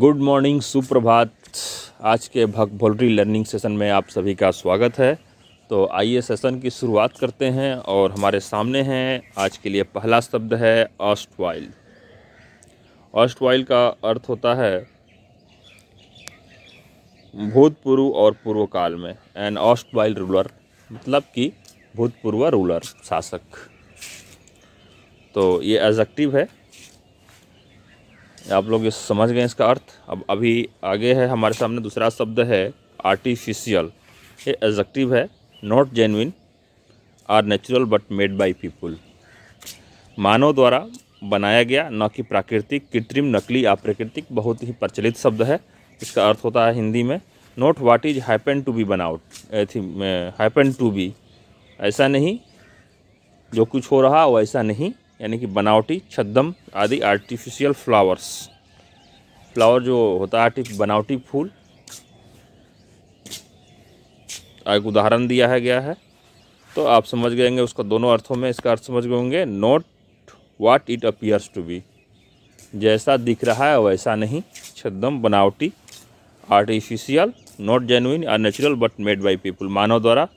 Good morning सुप्रभात आज के भोलरी लर्निंग सेशन में आप सभी का स्वागत है तो आइए सेशन की शुरुआत करते हैं और हमारे सामने हैं आज के लिए पहला शब्द है ऑस्ट वाइल ऑस्ट वाइल का अर्थ होता है भूतपूर्व और पूर्व काल में एंड वाइल रूलर मतलब कि भूतपूर्व रूलर शासक तो ये एजेक्टिव है आप लोग ये समझ गए इसका अर्थ अब अभी आगे है हमारे सामने दूसरा शब्द है आर्टिफिशियल ये एजेक्टिव है not genuine or natural but made by people मानव द्वारा बनाया गया न कि प्राकृतिक कृत्रिम नकली अप्राकृतिक बहुत ही प्रचलित शब्द है इसका अर्थ होता है हिंदी में not what is happen to be बनाउट हैपन टू बी ऐसा नहीं जो कुछ हो रहा वैसा नहीं यानी कि बनावटी छद्म आदि आर्टिफिशियल फ्लावर्स फ्लावर जो होता है आर्टिफ बनावटी फूल एक उदाहरण दिया है गया है तो आप समझ गएंगे उसका दोनों अर्थों में इसका अर्थ समझ गए होंगे not what it appears to be जैसा दिख रहा है वैसा नहीं छदम बनावटी artificial not genuine natural but made by people मानव द्वारा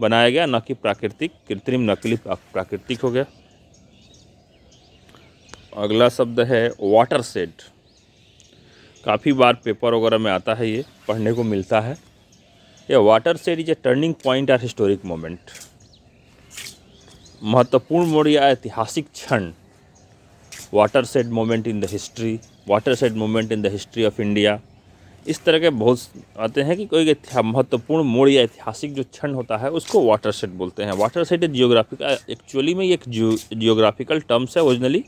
बनाया गया न कि प्राकृतिक कृत्रिम नकली प्राकृतिक हो गया अगला शब्द है वाटर सेट काफ़ी बार पेपर वगैरह में आता है ये पढ़ने को मिलता है ये watershed is a turning point or historic moment महत्वपूर्ण मोड़ या ऐतिहासिक क्षण watershed moment in the history watershed moment in the history of India इस तरह के बहुत आते हैं कि कोई महत्वपूर्ण मोड़ या ऐतिहासिक जो क्षण होता है उसको वाटर सेट बोलते हैं वाटर सेट जियोग्राफिकल एक्चुअली में एक जियोग्राफिकल टर्म्स है originally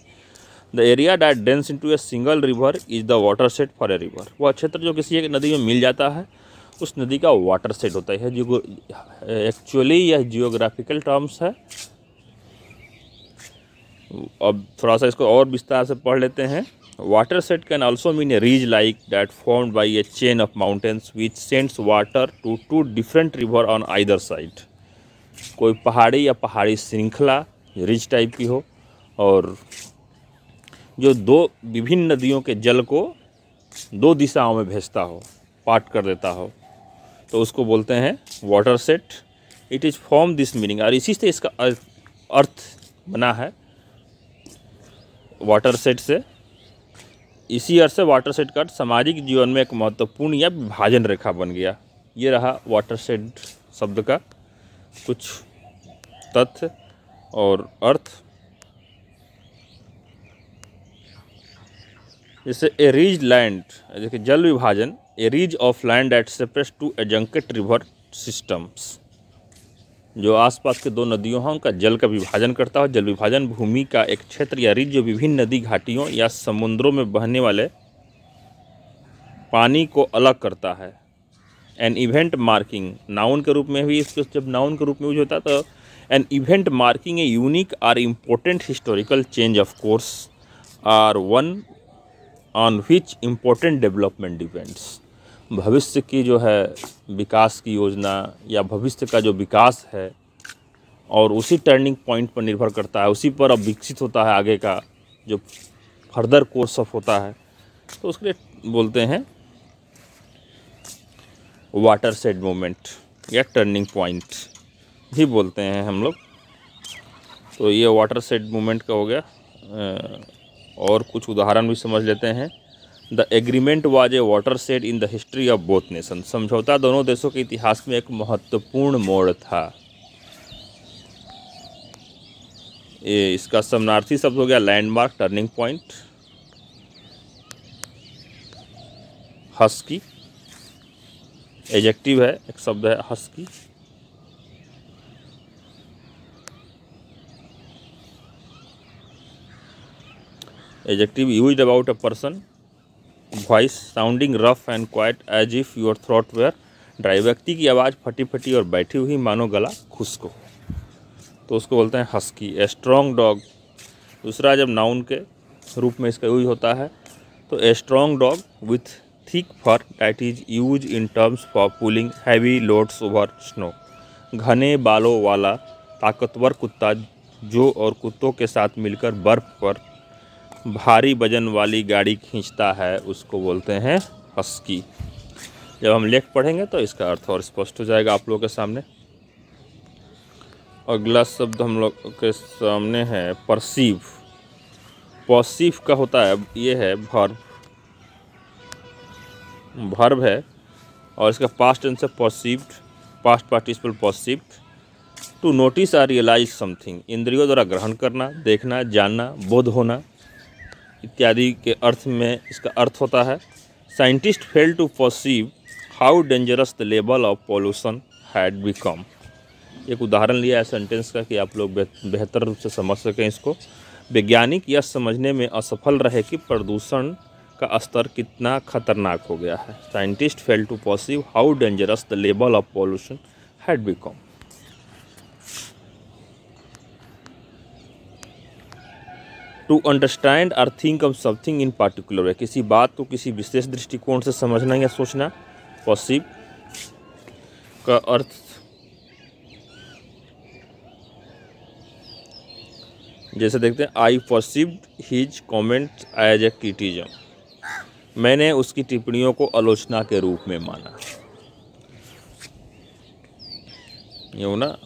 the area that drains to a single river is the watershed for a river वह क्षेत्र जो किसी एक नदी में मिल जाता है उस नदी का वाटर सेट होता है जो एक्चुअली यह जियोग्राफिकल टर्म्स है अब थोड़ा सा इसको और विस्तार से पढ़ लेते हैं watershed can also mean a ridge like that form by a chain of mountains which sends water to two different river on either side कोई पहाड़ी या पहाड़ी श्रृंखला रिज टाइप की हो और जो दो विभिन्न नदियों के जल को दो दिशाओं में भेजता हो पाट कर देता हो तो उसको बोलते हैं watershed it is form this meaning और इसी से इसका अर्थ बना है वाटर सेट से इसी अर्थ से वाटर सेट का सामाजिक जीवन में एक महत्वपूर्ण या विभाजन रेखा बन गया ये रहा वाटर सेट शब्द का कुछ तथ्य और अर्थ जैसे ए रीज लैंड देखिए जल विभाजन a ridge of land at separate two adjacent river systems जो आसपास के दो नदियों हैं उनका जल का विभाजन करता है जल विभाजन भूमि का एक क्षेत्र या रिज जो विभिन्न नदी घाटियों या समुद्रों में बहने वाले पानी को अलग करता है एन इवेंट मार्किंग नाउन के रूप में भी इसको जब नाउन के रूप में यूज होता है तो an event marking a unique or important historical change of course or one on which important development depends भविष्य की जो है विकास की योजना या भविष्य का जो विकास है और उसी टर्निंग पॉइंट पर निर्भर करता है उसी पर अब विकसित होता है आगे का जो फर्दर कोर्स ऑफ होता है तो उसके लिए बोलते हैं watershed moment or turning point भी बोलते हैं हम लोग तो ये वाटर सेड मोमेंट का हो गया और कुछ उदाहरण भी समझ लेते हैं the agreement was a watershed in the history of both nation समझौता दोनों देशों के इतिहास में एक महत्वपूर्ण मोड़ था ये इसका समनार्थी शब्द हो गया landmark turning point husky adjective है एक शब्द है husky adjective used about a person voice sounding rough and quite as if your throat were dry व्यक्ति की आवाज़ फटी फटी और बैठी हुई मानो गला खुश्क हो तो उसको बोलते हैं हस्की ए स्ट्रॉन्ग डॉग दूसरा जब नाउन के रूप में इसका यूज होता है तो a strong dog with thick fur that is use in terms for pulling heavy loads over snow घने बालों वाला ताकतवर कुत्ता जो और कुत्तों के साथ मिलकर बर्फ पर भारी वजन वाली गाड़ी खींचता है उसको बोलते हैं हस्की जब हम लेख पढ़ेंगे तो इसका अर्थ और स्पष्ट हो जाएगा आप लोगों के सामने अगला शब्द हम लोग के सामने है परसीव पॉसिव का होता है ये है भर्व भर्व है और इसका पास्ट टेंस है perceived past participle perceived to notice or realise something इंद्रियों द्वारा ग्रहण करना देखना जानना बोध होना इत्यादि के अर्थ में इसका अर्थ होता है scientist fail to perceive how dangerous the level of pollution had become एक उदाहरण लिया है सेंटेंस का कि आप लोग बेहतर रूप से समझ सकें इसको वैज्ञानिक यह समझने में असफल रहे कि प्रदूषण का स्तर कितना खतरनाक हो गया है scientist fail to perceive how dangerous the level of pollution had become to understand or think of something in particular है किसी बात को किसी विशेष दृष्टिकोण से समझना या सोचना पॉसिब का अर्थ जैसे देखते हैं I perceived his comment as a criticism मैंने उसकी टिप्पणियों को आलोचना के रूप में माना ये ना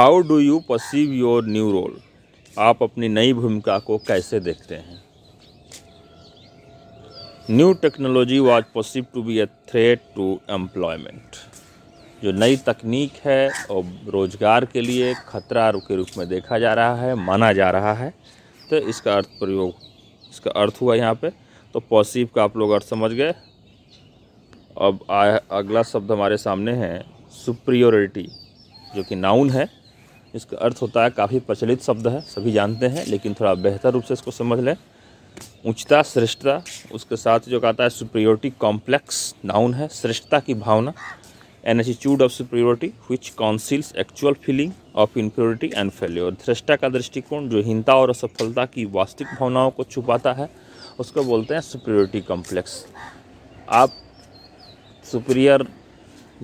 how do you perceive your new role आप अपनी नई भूमिका को कैसे देखते हैं new technology was perceive to be a threat to employment जो नई तकनीक है और रोज़गार के लिए खतरा के रूप में देखा जा रहा है माना जा रहा है तो इसका अर्थ प्रयोग इसका अर्थ हुआ यहाँ पे तो पॉसिव का आप लोग अर्थ समझ गए अब आ, अगला शब्द हमारे सामने है सुप्रियोरिटी जो कि नाउन है इसका अर्थ होता है काफ़ी प्रचलित शब्द है सभी जानते हैं लेकिन थोड़ा बेहतर रूप से इसको समझ लें उच्चता श्रेष्ठता उसके साथ जो कहता है सुप्रियोरिटी कॉम्प्लेक्स नाउन है श्रेष्ठता की भावना an attitude of superiority which conceals actual feeling of inferiority and failure श्रेष्ठा का दृष्टिकोण जो हीनता और असफलता की वास्तविक भावनाओं को छुपाता है उसको बोलते हैं सुप्रियोरिटी कॉम्प्लेक्स आप सुप्रियर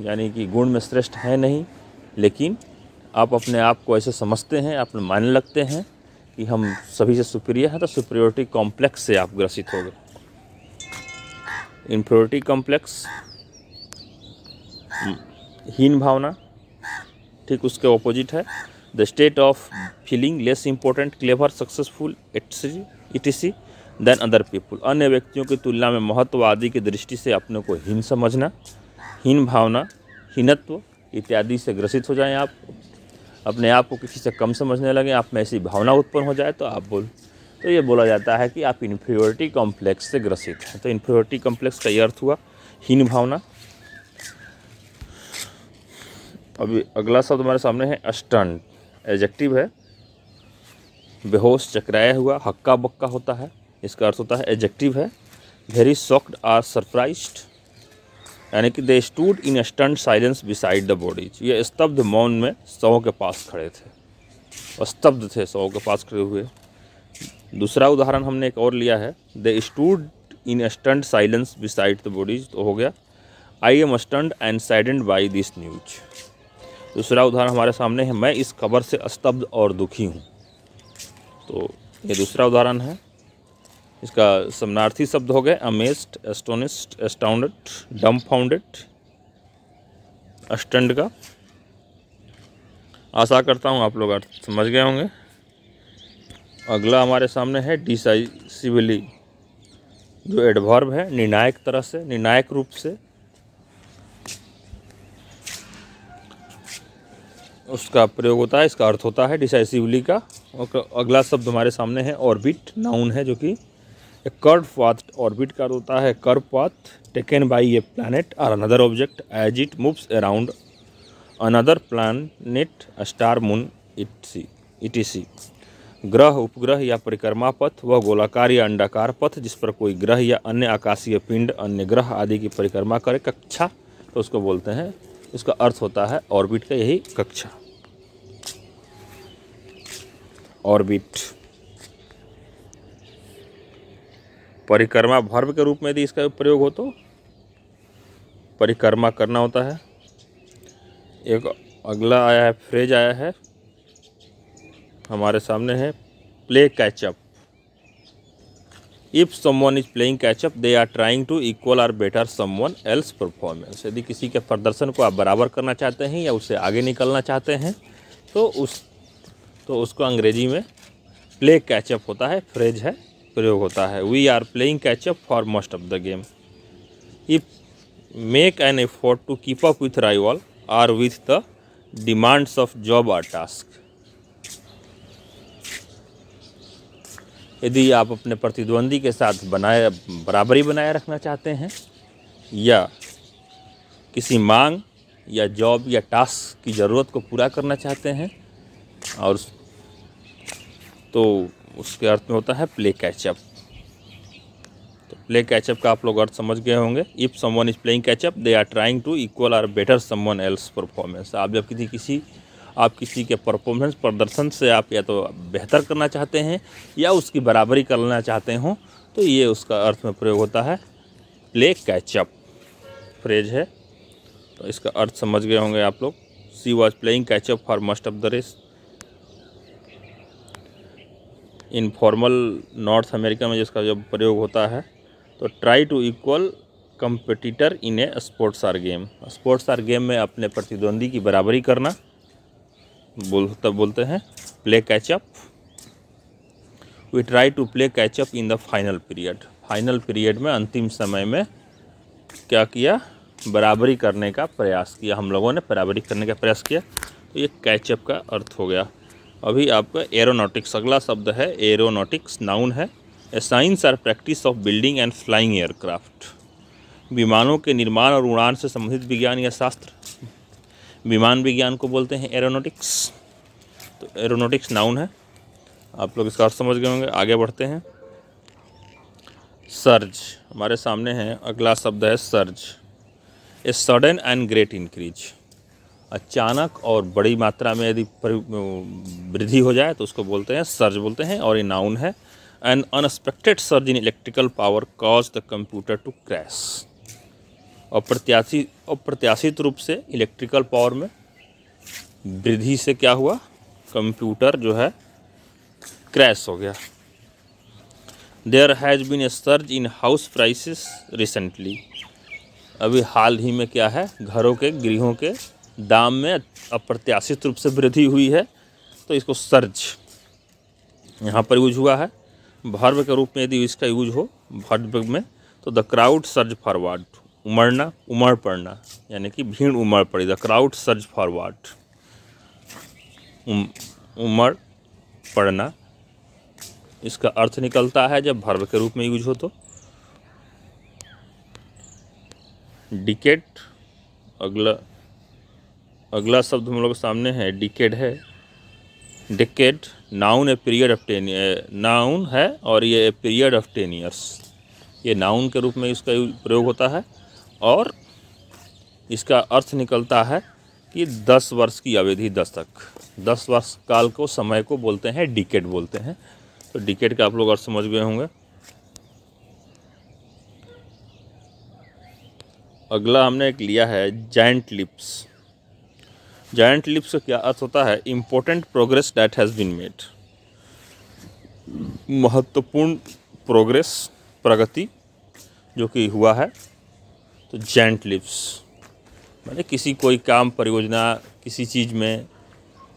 यानी कि गुण में श्रेष्ठ हैं नहीं लेकिन आप अपने आप को ऐसे समझते हैं अपने मानने लगते हैं कि हम सभी से सुप्रिय हैं तो सुप्रियोरिटी कॉम्प्लेक्स से आप ग्रसित हो गए इन्फ्योरिटी कॉम्प्लेक्स हीन भावना ठीक उसके ऑपोजिट है the state of feeling less important clever successful etc than other people अन्य व्यक्तियों की तुलना में महत्व आदि की दृष्टि से अपने को हीन समझना हीन भावना हीनत्व इत्यादि से ग्रसित हो जाएं आप अपने आप को किसी से कम समझने लगें आप में ऐसी भावना उत्पन्न हो जाए तो आप बोल तो ये बोला जाता है कि आप इन्फ्रियोरिटी कॉम्प्लेक्स से ग्रसित हैं तो इन्फ्रियोरिटी कॉम्प्लेक्स का ये अर्थ हुआ हीन भावना अभी अगला शब्द हमारे सामने है अस्टन एजेक्टिव है बेहोश चकराया हुआ हक्का बक्का होता है इसका अर्थ होता है एजेक्टिव है वेरी सॉक्ड आर सरप्राइज्ड यानी कि they stood in stunned silence beside the bodies ये स्तब्ध मौन में सौ के पास खड़े थे स्तब्ध थे सौ के पास खड़े हुए दूसरा उदाहरण हमने एक और लिया है they stood in stunned silence beside the bodies तो हो गया I am stunned and saddened by this news दूसरा उदाहरण हमारे सामने है मैं इस खबर से स्तब्ध और दुखी हूँ तो ये दूसरा उदाहरण है इसका समनार्थी शब्द हो गए अमेस्ड एस्टोनिस्ट एस्टाउंडेड डम फाउंडेड अस्टंड का आशा करता हूँ आप लोग अर्थ समझ गए होंगे अगला हमारे सामने है डिसाइसिवली जो एडवर्ब है निर्णायक तरह से निर्णायक रूप से उसका प्रयोग होता है इसका अर्थ होता है डिसाइसिवली का और अगला शब्द हमारे सामने है ऑर्बिट नाउन है जो कि ए कर्व पाथ ऑर्बिट का होता है टेकन curved path और another object as it moves around another it moves moon it see it moon, see ग्रह उपग्रह या परिक्रमा पथ वह गोलाकार या अंडाकार पथ जिस पर कोई ग्रह या अन्य आकाशीय पिंड अन्य ग्रह आदि की परिक्रमा करे कक्षा तो उसको बोलते हैं उसका अर्थ होता है ऑर्बिट का यही कक्षा ऑर्बिट परिक्रमा भर्व के रूप में यदि इसका प्रयोग हो तो परिक्रमा करना होता है एक अगला आया है फ्रेज आया है हमारे सामने है play catch up if someone is playing catch up they are trying to equal or better someone else performance यदि किसी के प्रदर्शन को आप बराबर करना चाहते हैं या उससे आगे निकलना चाहते हैं तो उस तो उसको अंग्रेजी में प्ले कैचअप होता है फ्रेज है प्रयोग होता है we are playing up for most of the game if make an effort to keep up with rival or with the demands of job or task यदि आप अपने प्रतिद्वंदी के साथ बनाए बराबरी बनाए रखना चाहते हैं या किसी मांग या जॉब या टास्क की ज़रूरत को पूरा करना चाहते हैं और तो उसके अर्थ में होता है प्ले कैचअप तो प्ले कैचअप का आप लोग अर्थ समझ गए होंगे if someone is playing catch up they are trying to equal or better someone else performance आप जब किसी किसी आप किसी के परफॉर्मेंस प्रदर्शन से आप या तो बेहतर करना चाहते हैं या उसकी बराबरी करना चाहते हों तो ये उसका अर्थ में प्रयोग होता है प्ले कैचअप फ्रेज है तो इसका अर्थ समझ गए होंगे आप लोग she was playing catch up for most of the race informal North America में जिसका जब प्रयोग होता है तो try to equal competitor in a sports or game sports or game में अपने प्रतिद्वंदी की बराबरी करना बोल तब बोलते हैं play catch up we try to play catch up in the final period final period में अंतिम समय में क्या किया बराबरी करने का प्रयास किया हम लोगों ने बराबरी करने का प्रयास किया तो ये कैचअप का अर्थ हो गया अभी आपका एरोनॉटिक्स अगला शब्द है एरोनॉटिक्स नाउन है a science or practice of building and flying aircraft विमानों के निर्माण और उड़ान से संबंधित विज्ञान या शास्त्र विमान विज्ञान को बोलते हैं एरोनॉटिक्स तो एरोनॉटिक्स नाउन है आप लोग इसका अर्थ समझ गए होंगे आगे बढ़ते हैं सर्ज हमारे सामने है अगला शब्द है surge a sudden and great increase अचानक और बड़ी मात्रा में यदि वृद्धि हो जाए तो उसको बोलते हैं सर्ज बोलते हैं और ये नाउन है an unexpected surge in electrical power cause the computer to crash अप्रत्याशी अप्रत्याशित रूप से इलेक्ट्रिकल पावर में वृद्धि से क्या हुआ कंप्यूटर जो है क्रैश हो गया there has been a surge in house prices recently अभी हाल ही में क्या है घरों के गृहों के दाम में अप्रत्याशित रूप से वृद्धि हुई है तो इसको सर्ज यहाँ पर यूज हुआ है भर्व के रूप में यदि इसका यूज हो भर्व में तो द क्राउड सर्ज फॉरवर्ड उमड़ना उमड़ पड़ना यानी कि भीड़ उमड़ पड़ी द क्राउड सर्ज फॉरवर्ड उमड़ पड़ना इसका अर्थ निकलता है जब भर्व के रूप में यूज हो तो डिकेट अगला अगला शब्द हम लोग के सामने है डिकेड है decade noun a period of ten noun है और ये a period of ten years ये नाउन के रूप में इसका प्रयोग होता है और इसका अर्थ निकलता है कि दस वर्ष की अवधि दस तक दस वर्ष काल को समय को बोलते हैं डिकेड बोलते हैं तो डिकेड का आप लोग अर्थ समझ गए होंगे अगला हमने एक लिया है जैंट लिप्स जॉइंट लिप्स का क्या अर्थ होता है important progress that has been made महत्वपूर्ण प्रोग्रेस प्रगति जो कि हुआ है तो जैंट लिप्स मैंने किसी कोई काम परियोजना किसी चीज़ में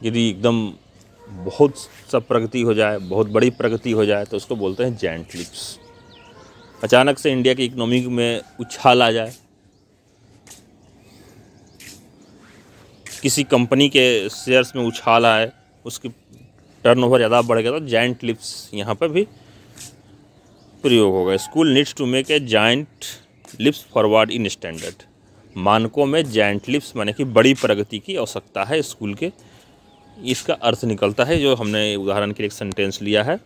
यदि एकदम बहुत सब प्रगति हो जाए बहुत बड़ी प्रगति हो जाए तो उसको बोलते हैं जैंट लिप्स अचानक से इंडिया की इकोनॉमी में उछाल आ जाए किसी कंपनी के शेयर्स में उछाल आए उसकी टर्नओवर ज़्यादा बढ़ गया तो जॉइंट लिप्स यहाँ पर भी प्रयोग होगा school needs to make a giant leap forward in standard मानकों में जॉइंट लिप्स माने कि बड़ी प्रगति की आवश्यकता है स्कूल के इसका अर्थ निकलता है जो हमने उदाहरण के लिए एक सेंटेंस लिया है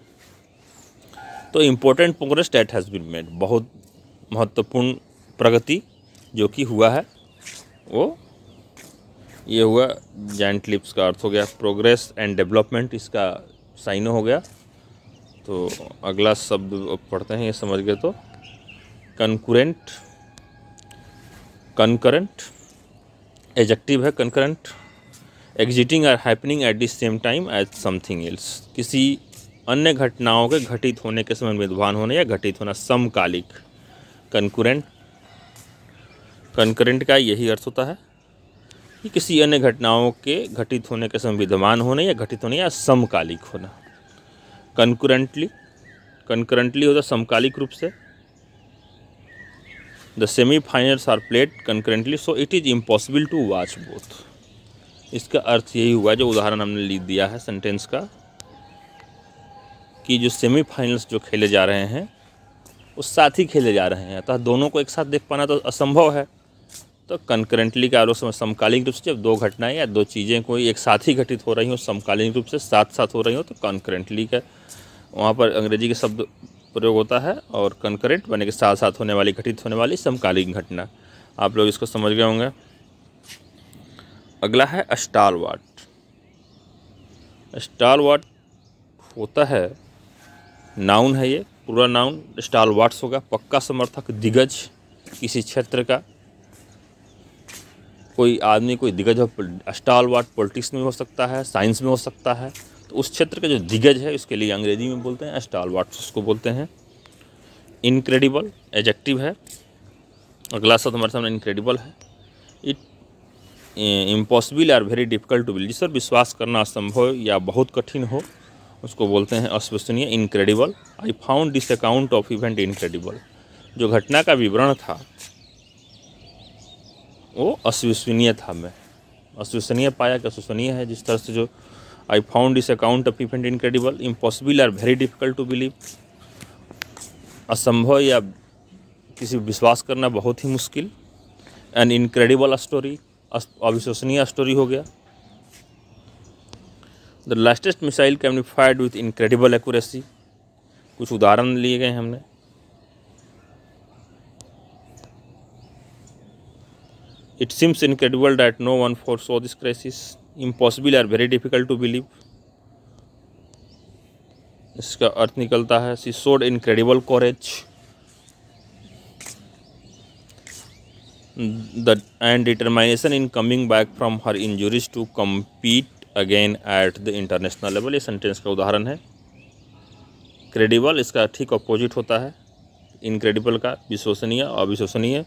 तो important progress that has been made बहुत महत्वपूर्ण प्रगति जो कि हुआ है वो ये हुआ जैंट लिप्स का अर्थ हो गया प्रोग्रेस एंड डेवलपमेंट इसका साइन हो गया तो अगला शब्द पढ़ते हैं ये समझ गए तो कंकुरेंट कंकरेंट एजेक्टिव है concurrent existing or happening at the same time as something else किसी अन्य घटनाओं के घटित होने के समय विद्वान होने या घटित होना समकालिक कंकुरेंट कंकरेंट का यही अर्थ होता है कि किसी अन्य घटनाओं के घटित होने के समय विद्यमान होने या घटित होने या समकालिक होना कंकुरेंटली कंकरेंटली होता समकालिक रूप से the semifinals are played concurrently so it is impossible to watch both इसका अर्थ यही हुआ जो उदाहरण हमने लिख दिया है सेंटेंस का कि जो सेमीफाइनल्स जो खेले जा रहे हैं वो साथ ही खेले जा रहे हैं अतः दोनों को एक साथ देख पाना तो असंभव है तो कंकरेंटली का आलोक समकालीन रूप से जब दो घटनाएं या दो चीज़ें कोई एक साथ ही घटित हो रही हो समकालीन रूप से साथ साथ हो रही हो तो कंकरेंटली का वहाँ पर अंग्रेजी के शब्द प्रयोग होता है और कंकरेंट मानी कि साथ साथ होने वाली घटित होने वाली समकालीन घटना आप लोग इसको समझ गए होंगे अगला है स्टार वाट स्टार वाट होता है नाउन है ये पूरा नाउन स्टार वाट्स होगा पक्का समर्थक दिग्गज किसी क्षेत्र का कोई आदमी कोई दिग्गज हो स्टाल वाट पॉलिटिक्स में हो सकता है साइंस में हो सकता है तो उस क्षेत्र का जो दिग्गज है उसके लिए अंग्रेजी में बोलते हैं स्टाल वाट उसको बोलते हैं इनक्रेडिबल एजेक्टिव है अगला शब्द हमारे सामने इनक्रेडिबल है it impossible or very difficult to believe जिस पर विश्वास करना असंभव या बहुत कठिन हो उसको बोलते हैं अस्विश्वसनीय incredible I found this account of event incredible जो घटना का विवरण था वो अस्विश्वनीय था मैं अश्वसनीय पाया कि अश्वसनीय है जिस तरह से जो I found this account of event incredible impossible or very difficult to believe असंभव या किसी विश्वास करना बहुत ही मुश्किल एन इनक्रेडिबल स्टोरी अविश्वसनीय स्टोरी हो गया द लास्टेस्ट मिसाइल कैमनिफाइड विथ इनक्रेडिबल एक्यूरेसी कुछ उदाहरण लिए गए हमने It seems incredible that no one foresaw this crisis. Impossible or very difficult to believe. इसका अर्थ निकलता है she showed incredible courage the and determination in coming back from her injuries to compete again at the international level ये sentence का उदाहरण है credible इसका ठीक opposite होता है इनक्रेडिबल का विश्वसनीय अविश्वसनीय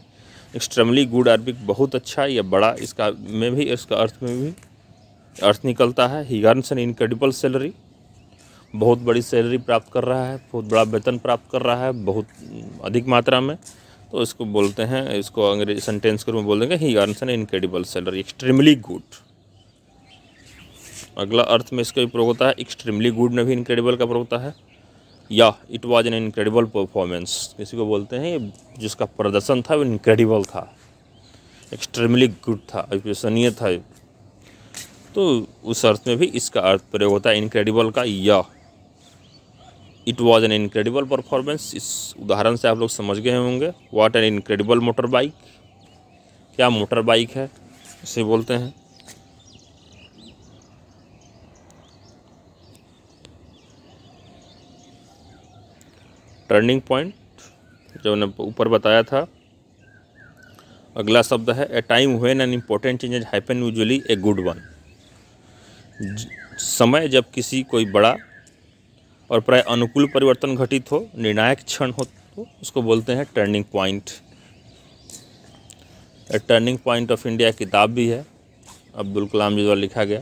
एक्सट्रीमली गुड अरबिक बहुत अच्छा या बड़ा इसका में भी इसका अर्थ में भी अर्थ निकलता है he earns an incredible salary बहुत बड़ी सैलरी प्राप्त कर रहा है बहुत बड़ा वेतन प्राप्त कर रहा है बहुत अधिक मात्रा में तो इसको बोलते हैं इसको अंग्रेजी सेंटेंस के रूप में बोल देंगे he earns an incredible salary extremely good अगला अर्थ में इसका प्रयोग होता है एक्सट्रीमली गुड में भी इनक्रेडिबल का प्रयोग होता है या it was an incredible performance किसी को बोलते हैं जिसका प्रदर्शन था वो इनक्रेडिबल था एक्सट्रीमली गुड था अविश्वसनीय था तो उस अर्थ में भी इसका अर्थ प्रयोग होता है इनक्रेडिबल का या it was an incredible performance इस उदाहरण से आप लोग समझ गए होंगे what an incredible motor bike क्या मोटर बाइक है उसे बोलते हैं टर्निंग पॉइंट जो मैंने ऊपर बताया था अगला शब्द है a time when an important change happen usually a good one समय जब किसी कोई बड़ा और प्राय अनुकूल परिवर्तन घटित हो निर्णायक क्षण हो तो उसको बोलते हैं turning point turning point of India किताब भी है अब्दुल कलाम जी द्वारा लिखा गया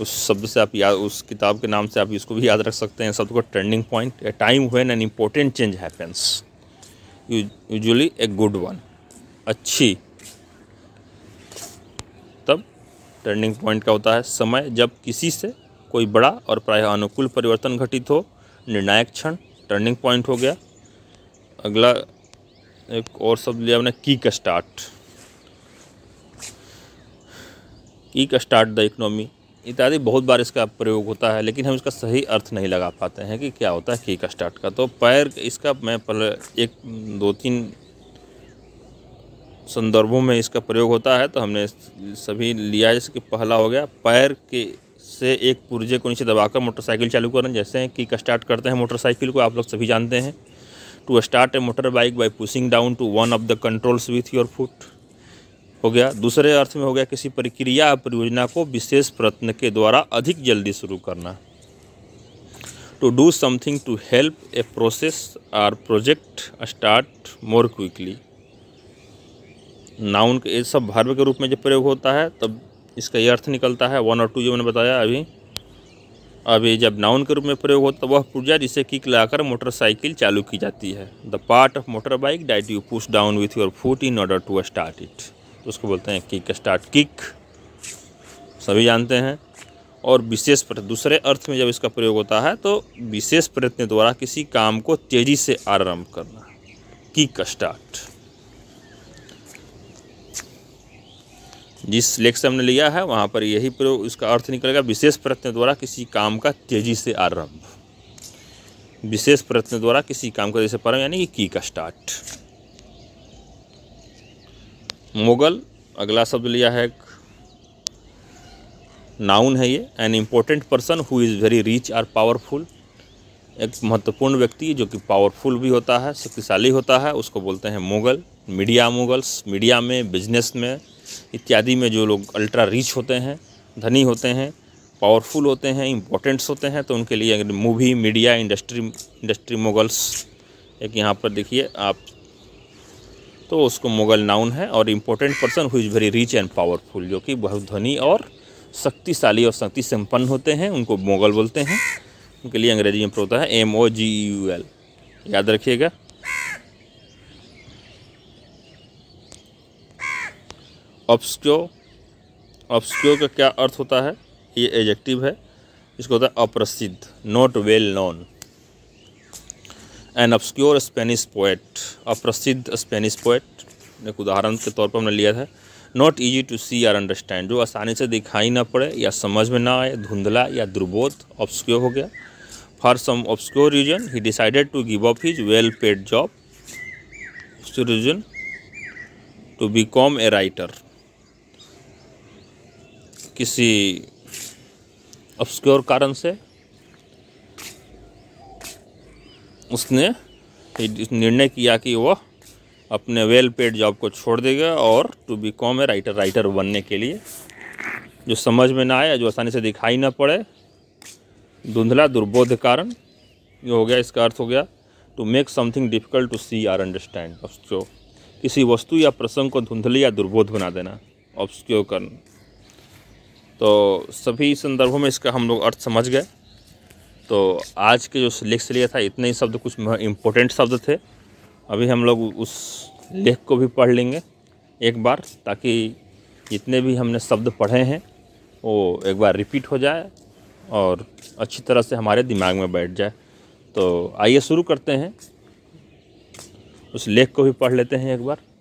उस शब्द से आप याद उस किताब के नाम से आप इसको भी याद रख सकते हैं शब्द को turning point a time when an important change happens usually a good one अच्छी तब टर्निंग पॉइंट का होता है समय जब किसी से कोई बड़ा और प्राय अनुकूल परिवर्तन घटित हो निर्णायक क्षण टर्निंग पॉइंट हो गया अगला एक और शब्द लिया हमने कीक स्टार्ट का स्टार्ट द इकोनॉमी इत्यादि बहुत बार इसका प्रयोग होता है लेकिन हम इसका सही अर्थ नहीं लगा पाते हैं कि क्या होता है किक स्टार्ट का तो पैर इसका मैं पहले एक दो तीन संदर्भों में इसका प्रयोग होता है तो हमने सभी लिया जैसे कि पहला हो गया पैर के से एक पुर्जे को नीचे दबाकर मोटरसाइकिल चालू करें जैसे किक स्टार्ट करते हैं मोटरसाइकिल को आप लोग सभी जानते हैं to start a motor bike by pushing down to one of the controls with your foot हो गया दूसरे अर्थ में हो गया किसी प्रक्रिया परियोजना को विशेष प्रयत्न के द्वारा अधिक जल्दी शुरू करना to do something to help a process or project start more quickly noun के ये सब भर्व के रूप में जब प्रयोग होता है तब इसका ये अर्थ निकलता है वन और टू जो मैंने बताया अभी अभी जब नाउन के रूप में प्रयोग होता वह पुर्जा जिसे किक लगाकर मोटरसाइकिल चालू की जाती है the part of motor bike that you push down with your foot in order to start it तो उसको बोलते हैं किक स्टार्ट किक सभी जानते हैं और विशेष प्रयत्न दूसरे अर्थ में जब इसका प्रयोग होता है तो विशेष प्रयत्न द्वारा किसी काम को तेजी से आरंभ करना किक स्टार्ट जिस लेख से हमने लिया है वहाँ पर यही प्रयोग इसका अर्थ निकलेगा विशेष प्रयत्न द्वारा किसी काम का तेजी से आरंभ विशेष प्रयत्न द्वारा किसी काम का जैसे परम यानी कि की का स्टार्ट मुग़ल अगला शब्द लिया है नाउन है ये an important person who is very rich or powerful एक महत्वपूर्ण व्यक्ति जो कि पावरफुल भी होता है शक्तिशाली होता है उसको बोलते हैं मुग़ल मीडिया मुग़ल्स मीडिया में बिजनेस में इत्यादि में जो लोग अल्ट्रा रिच होते हैं धनी होते हैं पावरफुल होते हैं इम्पोर्टेंट्स होते हैं तो उनके लिए movie media industry industry moguls एक यहाँ पर देखिए आप तो उसको मुगल नाउन है और important person who is very rich and powerful जो कि बहुत धनी और शक्तिशाली और शक्ति संपन्न होते हैं उनको मुगल बोलते हैं उनके लिए अंग्रेजी में प्रोता है M O G U L याद रखिएगा ऑप्सक्यो ऑप्सक्यो का क्या अर्थ होता है ये एजेक्टिव है इसको होता है अप्रसिद्ध not well known an obscure Spanish poet अप्रसिद्ध स्पेनिश पोएट एक उदाहरण के तौर पर हमने लिया था not easy to see or understand जो आसानी से दिखाई ना पड़े या समझ में ना आए धुंधला या दुर्बोध ऑब्सक्योर हो गया for some obscure reason he decided to give up his well paid job reason to become a writer किसी ऑब्सक्योर कारण से उसने निर्णय किया कि वह अपने वेल पेड जॉब को छोड़ देगा और to become a writer writer बनने के लिए जो समझ में ना आए जो आसानी से दिखाई ना पड़े धुंधला दुर्बोध कारण ये हो गया इसका अर्थ हो गया to make something difficult to see or understand obscure किसी वस्तु या प्रसंग को धुंधली या दुर्बोध बना देना ऑब्सक्योर करना तो सभी संदर्भों में इसका हम लोग अर्थ समझ गए तो आज के जो लेख से लिया था इतने ही शब्द कुछ इम्पोर्टेंट शब्द थे अभी हम लोग उस लेख को भी पढ़ लेंगे एक बार ताकि जितने भी हमने शब्द पढ़े हैं वो एक बार रिपीट हो जाए और अच्छी तरह से हमारे दिमाग में बैठ जाए तो आइए शुरू करते हैं उस लेख को भी पढ़ लेते हैं एक बार